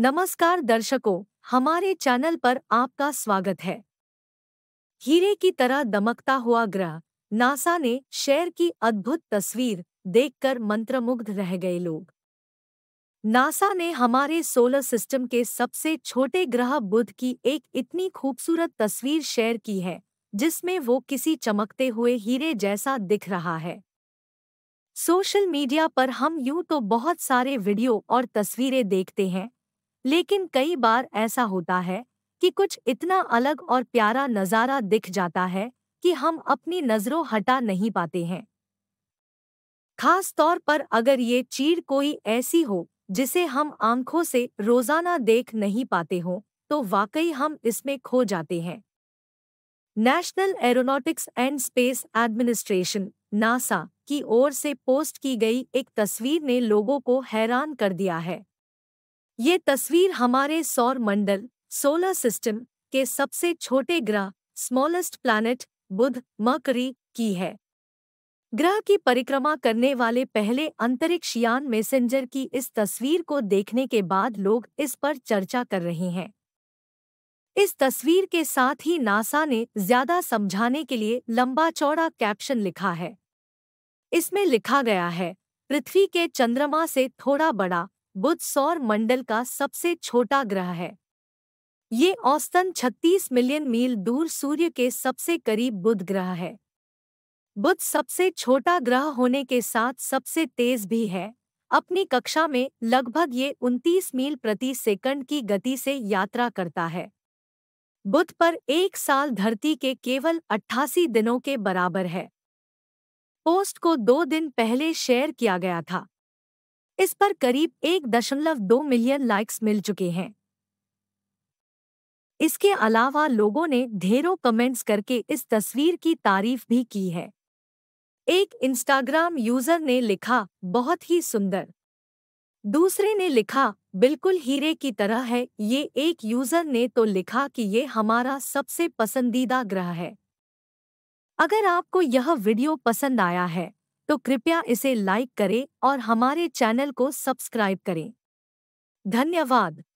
नमस्कार दर्शकों हमारे चैनल पर आपका स्वागत है हीरे की तरह दमकता हुआ ग्रह नासा ने शेर की अद्भुत तस्वीर देखकर मंत्रमुग्ध रह गए लोग नासा ने हमारे सोलर सिस्टम के सबसे छोटे ग्रह बुध की एक इतनी खूबसूरत तस्वीर शेयर की है जिसमें वो किसी चमकते हुए हीरे जैसा दिख रहा है सोशल मीडिया पर हम यूं तो बहुत सारे वीडियो और तस्वीरें देखते हैं लेकिन कई बार ऐसा होता है कि कुछ इतना अलग और प्यारा नज़ारा दिख जाता है कि हम अपनी नज़रों हटा नहीं पाते हैं खास तौर पर अगर ये चीड़ कोई ऐसी हो जिसे हम आंखों से रोजाना देख नहीं पाते हो तो वाकई हम इसमें खो जाते हैं National Aeronautics and Space Administration NASA की ओर से पोस्ट की गई एक तस्वीर ने लोगों को हैरान कर दिया है ये तस्वीर हमारे सौर मंडल सोलर सिस्टम के सबसे छोटे ग्रह स्मॉलेस्ट प्लैनेट बुध मकरी की है ग्रह की परिक्रमा करने वाले पहले अंतरिक्ष यान मैसेंजर की इस तस्वीर को देखने के बाद लोग इस पर चर्चा कर रहे हैं इस तस्वीर के साथ ही नासा ने ज्यादा समझाने के लिए लंबा चौड़ा कैप्शन लिखा है इसमें लिखा गया है पृथ्वी के चंद्रमा से थोड़ा बड़ा बुध सौर मंडल का सबसे छोटा ग्रह है ये औसतन 36 मिलियन मील दूर सूर्य के सबसे करीब बुध ग्रह है बुध सबसे छोटा ग्रह होने के साथ सबसे तेज भी है अपनी कक्षा में लगभग ये 29 मील प्रति सेकंड की गति से यात्रा करता है बुध पर एक साल धरती के केवल 88 दिनों के बराबर है पोस्ट को दो दिन पहले शेयर किया गया था इस पर करीब एक दशमलव दो मिलियन लाइक्स मिल चुके हैं इसके अलावा लोगों ने ढेरों कमेंट्स करके इस तस्वीर की तारीफ भी की है एक इंस्टाग्राम यूजर ने लिखा बहुत ही सुंदर दूसरे ने लिखा बिल्कुल हीरे की तरह है ये एक यूजर ने तो लिखा कि ये हमारा सबसे पसंदीदा ग्रह है अगर आपको यह वीडियो पसंद आया है तो कृपया इसे लाइक करें और हमारे चैनल को सब्सक्राइब करें धन्यवाद